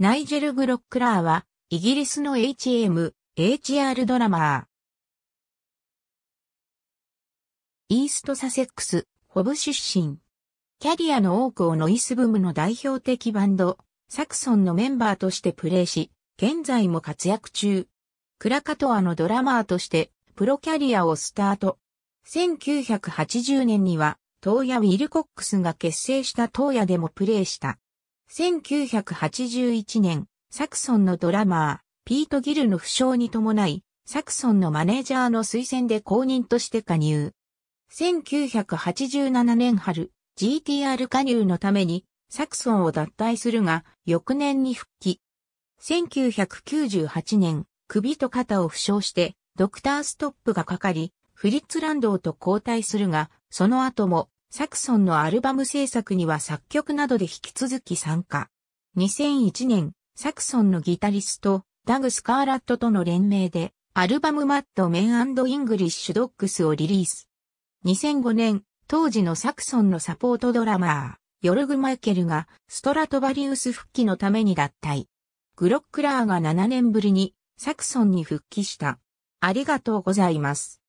ナイジェル・グロックラーは、イギリスの HM、HR ドラマー。イーストサセックス、ホブ出身。キャリアの多くをノイスブームの代表的バンド、サクソンのメンバーとしてプレーし、現在も活躍中。クラカトアのドラマーとして、プロキャリアをスタート。1980年には、東野ウィルコックスが結成した東野でもプレーした。1981年、サクソンのドラマー、ピート・ギルの負傷に伴い、サクソンのマネージャーの推薦で公認として加入。1987年春、GTR 加入のために、サクソンを脱退するが、翌年に復帰。1998年、首と肩を負傷して、ドクターストップがかかり、フリッツランドーと交代するが、その後もサクソンのアルバム制作には作曲などで引き続き参加。2001年、サクソンのギタリスト、ダグ・スカーラットとの連名で、アルバムマット・メンイングリッシュ・ドッグスをリリース。2005年、当時のサクソンのサポートドラマー、ヨルグ・マイケルがストラトバリウス復帰のために脱退。グロックラーが7年ぶりにサクソンに復帰した。ありがとうございます。